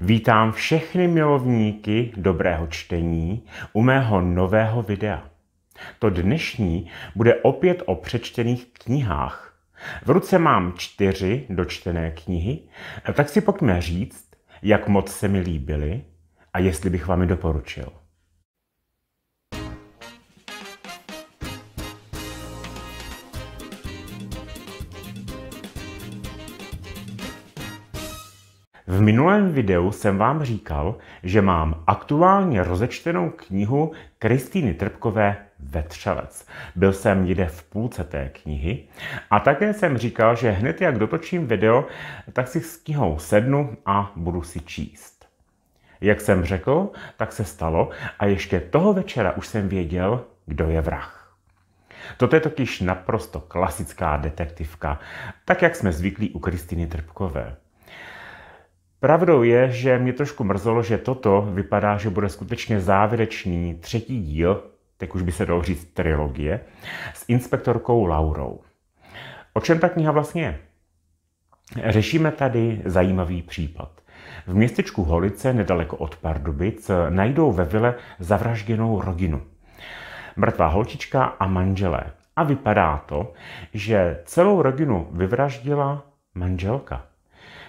Vítám všechny milovníky dobrého čtení u mého nového videa. To dnešní bude opět o přečtených knihách. V ruce mám čtyři dočtené knihy, tak si pojďme říct, jak moc se mi líbily a jestli bych vám je doporučil. V minulém videu jsem vám říkal, že mám aktuálně rozečtenou knihu Kristýny Trpkové Vetřelec. Byl jsem někde v půlce té knihy a také jsem říkal, že hned jak dotočím video, tak si s knihou sednu a budu si číst. Jak jsem řekl, tak se stalo a ještě toho večera už jsem věděl, kdo je vrah. Toto je totiž naprosto klasická detektivka, tak jak jsme zvyklí u Kristiny Trpkové. Pravdou je, že mě trošku mrzelo, že toto vypadá, že bude skutečně závěrečný třetí díl, teď už by se dalo říct trilogie, s inspektorkou Laurou. O čem ta kniha vlastně je? Řešíme tady zajímavý případ. V městečku Holice, nedaleko od Pardubic, najdou ve vile zavražděnou rodinu. Mrtvá holčička a manželé. A vypadá to, že celou rodinu vyvraždila manželka.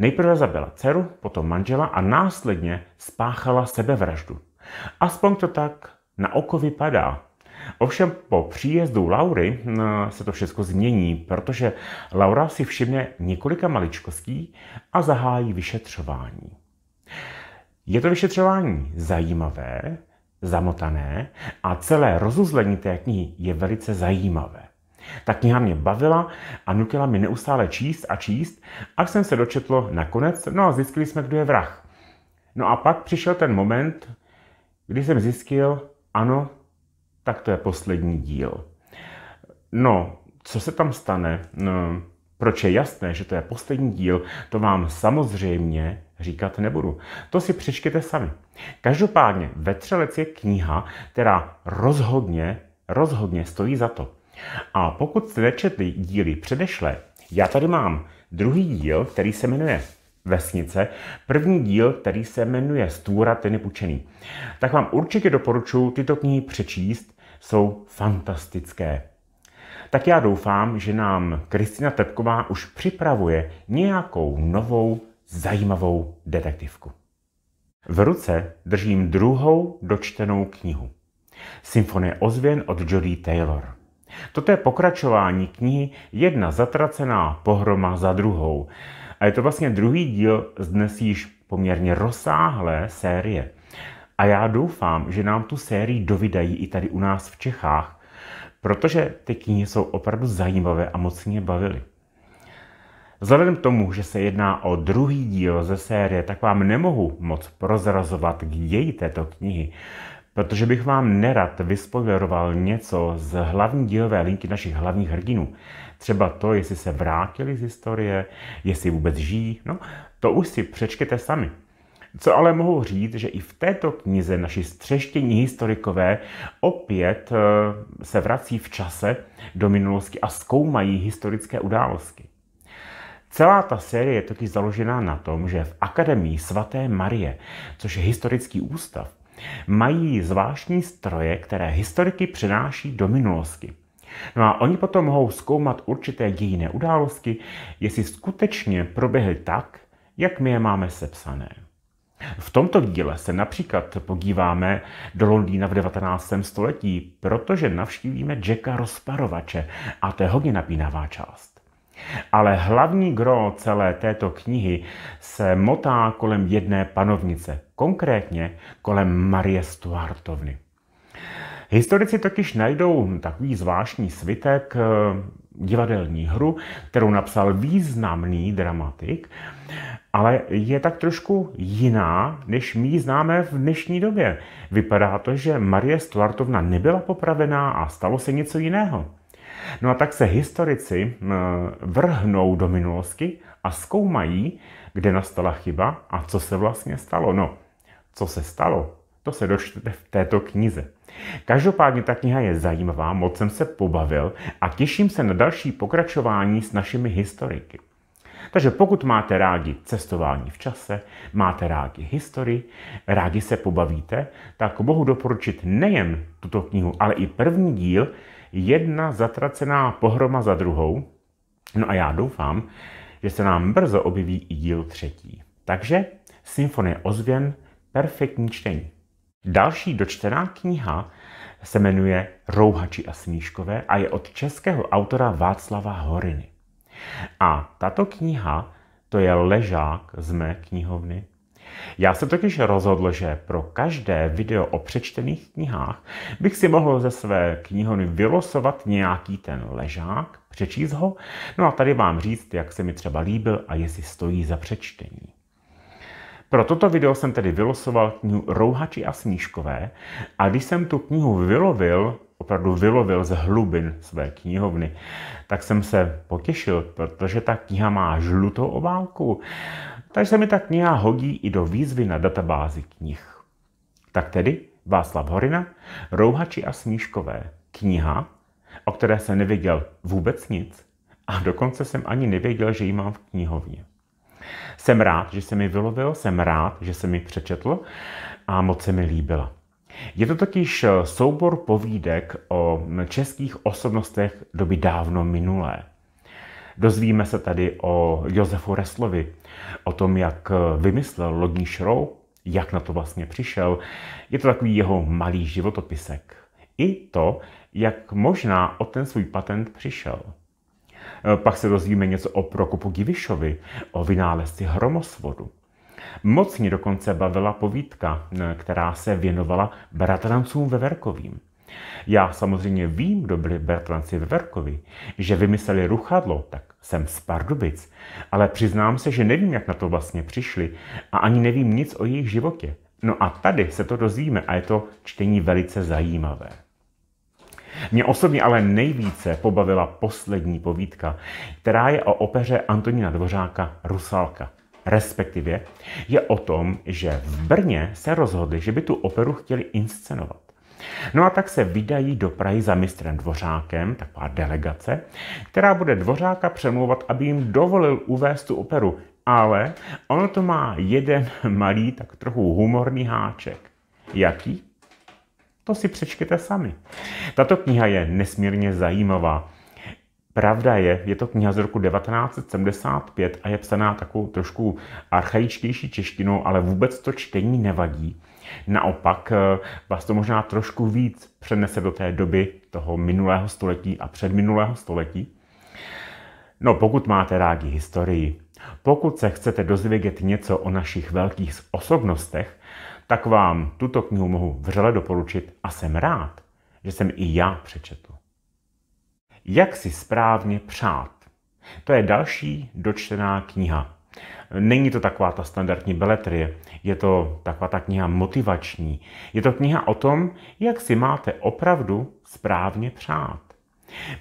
Nejprve zabila dceru, potom manžela a následně spáchala sebevraždu. Aspoň to tak na oko vypadá. Ovšem po příjezdu Laury eh, se to všechno změní, protože Laura si všimne několika maličkostí a zahájí vyšetřování. Je to vyšetřování zajímavé, zamotané a celé rozuzlení té knihy je velice zajímavé. Ta kniha mě bavila a nutila mi neustále číst a číst, až jsem se dočetl nakonec, no a zjistili jsme, kdo je vrah. No a pak přišel ten moment, kdy jsem zjistil, ano, tak to je poslední díl. No, co se tam stane? No, proč je jasné, že to je poslední díl, to vám samozřejmě říkat nebudu. To si přečtěte sami. Každopádně Vetřelec je kniha, která rozhodně, rozhodně stojí za to. A pokud jste nečetli díly předešle, já tady mám druhý díl, který se jmenuje Vesnice, první díl, který se jmenuje Stůra ten pučený. Tak vám určitě doporučuji tyto knihy přečíst, jsou fantastické. Tak já doufám, že nám Kristina Tepková už připravuje nějakou novou zajímavou detektivku. V ruce držím druhou dočtenou knihu. Symfonie ozvěn od Jodie Taylor. Toto je pokračování knihy Jedna zatracená pohroma za druhou. A je to vlastně druhý díl z dnes již poměrně rozsáhlé série. A já doufám, že nám tu sérii dovydají i tady u nás v Čechách, protože ty knihy jsou opravdu zajímavé a moc mě bavily. Vzhledem k tomu, že se jedná o druhý díl ze série, tak vám nemohu moc prozrazovat k ději této knihy, protože bych vám nerad vyspoileroval něco z hlavní dílové linky našich hlavních hrdinů. Třeba to, jestli se vrátili z historie, jestli vůbec žijí, no, to už si přečtěte sami. Co ale mohu říct, že i v této knize naši střeštění historikové opět eh, se vrací v čase do minulosti a zkoumají historické události. Celá ta série je totiž založená na tom, že v Akademii svaté Marie, což je historický ústav, Mají zvláštní stroje, které historiky přenáší do minulosti. No a oni potom mohou zkoumat určité dějinné události, jestli skutečně proběhly tak, jak my je máme sepsané. V tomto díle se například podíváme do Londýna v 19. století, protože navštívíme Jacka Rozparovače a to je hodně napínavá část. Ale hlavní gro celé této knihy se motá kolem jedné panovnice, konkrétně kolem Marie Stuartovny. Historici totiž najdou takový zvláštní svitek eh, divadelní hru, kterou napsal významný dramatik, ale je tak trošku jiná, než my ji známe v dnešní době. Vypadá to, že Marie Stuartovna nebyla popravená a stalo se něco jiného. No a tak se historici vrhnou do minulosti a zkoumají, kde nastala chyba a co se vlastně stalo. No, co se stalo, to se dočtete v této knize. Každopádně ta kniha je zajímavá, moc jsem se pobavil a těším se na další pokračování s našimi historiky. Takže pokud máte rádi cestování v čase, máte rádi historii, rádi se pobavíte, tak mohu doporučit nejen tuto knihu, ale i první díl Jedna zatracená pohroma za druhou. No a já doufám, že se nám brzo objeví i díl třetí. Takže Symfonie ozvěn, perfektní čtení. Další dočtená kniha se jmenuje Rouhači a Smíškové a je od českého autora Václava Horiny. A tato kniha, to je ležák z mé knihovny. Já se totiž rozhodl, že pro každé video o přečtených knihách bych si mohl ze své knihovny vylosovat nějaký ten ležák, přečíst ho, no a tady vám říct, jak se mi třeba líbil a jestli stojí za přečtení. Pro toto video jsem tedy vylosoval knihu Rouhači a Snížkové a když jsem tu knihu vylovil, opravdu vylovil z hlubin své knihovny, tak jsem se potěšil, protože ta kniha má žlutou obálku. Takže se mi ta kniha hodí i do výzvy na databázi knih. Tak tedy Václav Horina, Rouhači a Smíškové. Kniha, o které se nevěděl vůbec nic a dokonce jsem ani nevěděl, že ji mám v knihovně. Jsem rád, že se mi vylovil, jsem rád, že se mi přečetl a moc se mi líbila. Je to totiž eh, soubor povídek o mm, českých osobnostech doby dávno minulé. Dozvíme se tady o Josefu Reslovi, o tom, jak eh, vymyslel lodní šrou, jak na to vlastně přišel. Je to takový jeho malý životopisek. I to, jak možná o ten svůj patent přišel. Eh, pak se dozvíme něco o Prokopu Givišovi, o vynálezci hromosvodu. Moc mě dokonce bavila povídka, která se věnovala bratrancům Veverkovým. Já samozřejmě vím, kdo byli bratranci Veverkovi, že vymysleli ruchadlo, tak jsem z Pardubic, ale přiznám se, že nevím, jak na to vlastně přišli a ani nevím nic o jejich životě. No a tady se to dozvíme a je to čtení velice zajímavé. Mě osobně ale nejvíce pobavila poslední povídka, která je o opeře Antonína Dvořáka Rusalka respektive je o tom, že v Brně se rozhodli, že by tu operu chtěli inscenovat. No a tak se vydají do Prahy za mistrem Dvořákem, taková delegace, která bude Dvořáka přemluvat, aby jim dovolil uvést tu operu. Ale ono to má jeden malý, tak trochu humorný háček. Jaký? To si přečtěte sami. Tato kniha je nesmírně zajímavá. Pravda je, je to kniha z roku 1975 a je psaná takovou trošku archaičtější češtinou, ale vůbec to čtení nevadí. Naopak eh, vás to možná trošku víc přenese do té doby toho minulého století a předminulého století. No pokud máte rádi historii, pokud se chcete dozvědět něco o našich velkých osobnostech, tak vám tuto knihu mohu vřele doporučit a jsem rád, že jsem i já přečetl. Jak si správně přát. To je další dočtená kniha. Není to taková ta standardní beletrie, je to taková ta kniha motivační. Je to kniha o tom, jak si máte opravdu správně přát.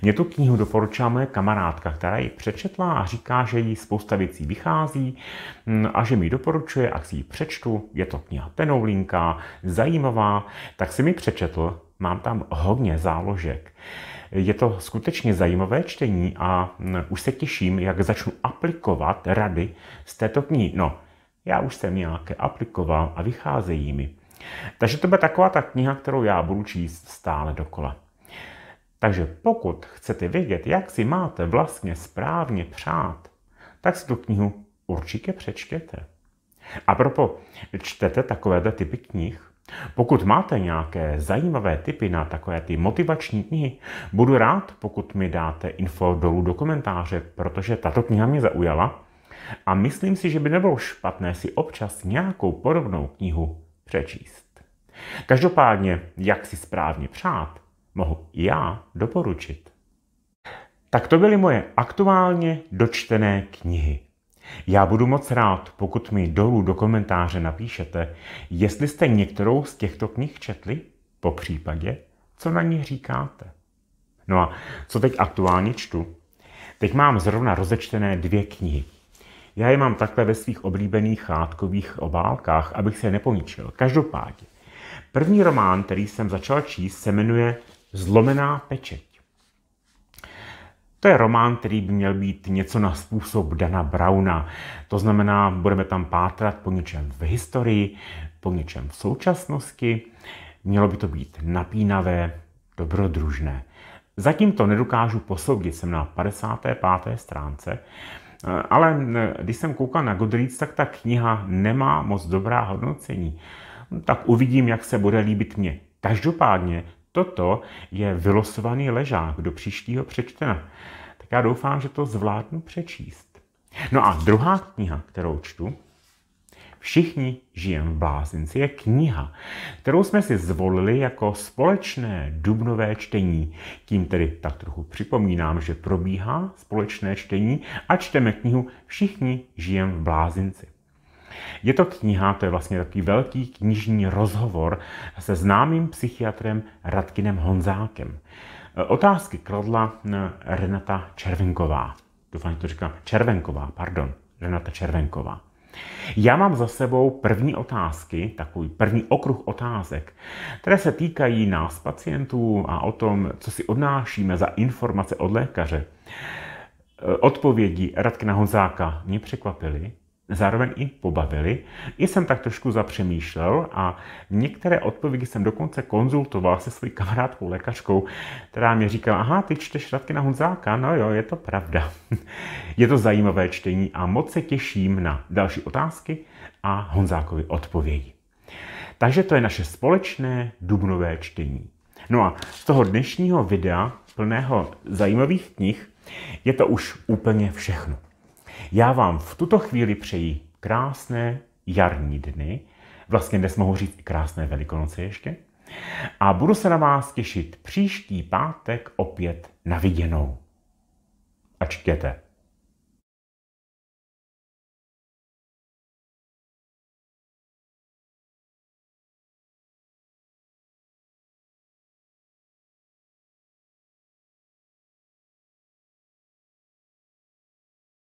Mě tu knihu doporučila moje kamarádka, která ji přečetla a říká, že jí spousta věcí vychází mm, a že mi doporučuje, a si ji přečtu. Je to kniha tenoulinka, zajímavá, tak si mi přečetl, mám tam hodně záložek. Je to skutečně zajímavé čtení a hm, už se těším, jak začnu aplikovat rady z této knihy. No, já už jsem nějaké aplikoval a vycházejí mi. Takže to bude taková ta kniha, kterou já budu číst stále dokola. Takže pokud chcete vědět, jak si máte vlastně správně přát, tak si tu knihu určitě přečtěte. A propo, čtete takovéhle typy knih? Pokud máte nějaké zajímavé tipy na takové ty motivační knihy, budu rád, pokud mi dáte info dolů do komentáře, protože tato kniha mě zaujala a myslím si, že by nebylo špatné si občas nějakou podobnou knihu přečíst. Každopádně, jak si správně přát, mohu i já doporučit. Tak to byly moje aktuálně dočtené knihy. Já budu moc rád, pokud mi dolů do komentáře napíšete, jestli jste některou z těchto knih četli, po případě, co na ní říkáte. No a co teď aktuálně čtu? Teď mám zrovna rozečtené dvě knihy. Já je mám takhle ve svých oblíbených látkových obálkách, abych se neponičil. Každopádně. První román, který jsem začal číst, se jmenuje Zlomená pečeť. To je román, který by měl být něco na způsob Dana Brauna. To znamená, budeme tam pátrat po něčem v historii, po něčem v současnosti. Mělo by to být napínavé, dobrodružné. Zatím to nedokážu posoudit, jsem na 55. stránce, ale e, když jsem koukal na Goodreads, tak ta kniha nemá moc dobrá hodnocení. Tak uvidím, jak se bude líbit mě. Každopádně Toto je vylosovaný ležák do příštího přečtena. Tak já doufám, že to zvládnu přečíst. No a druhá kniha, kterou čtu, Všichni žijeme v blázinci je kniha, kterou jsme si zvolili jako společné dubnové čtení. Tím tedy tak trochu připomínám, že probíhá společné čtení a čteme knihu Všichni žijeme v blázinci. Je to kniha, to je vlastně takový velký knižní rozhovor se známým psychiatrem Radkinem Honzákem. E, otázky kladla e, Renata Červenková. Doufám, že to říkám. Červenková, pardon. Renata Červenková. Já mám za sebou první otázky, takový první okruh otázek, které se týkají nás pacientů a o tom, co si odnášíme za informace od lékaře. E, odpovědi Radkina Honzáka mě překvapily, zároveň i pobavili. I jsem tak trošku zapřemýšlel a některé odpovědi jsem dokonce konzultoval se svojí kamarádkou lékařkou, která mi říkala, aha, ty čteš na Honzáka, no jo, je to pravda. je to zajímavé čtení a moc se těším na další otázky a Honzákovi odpovědi. Takže to je naše společné dubnové čtení. No a z toho dnešního videa plného zajímavých knih je to už úplně všechno. Já vám v tuto chvíli přeji krásné jarní dny. Vlastně dnes mohu říct krásné velikonoce ještě. A budu se na vás těšit příští pátek opět na viděnou. A čtěte.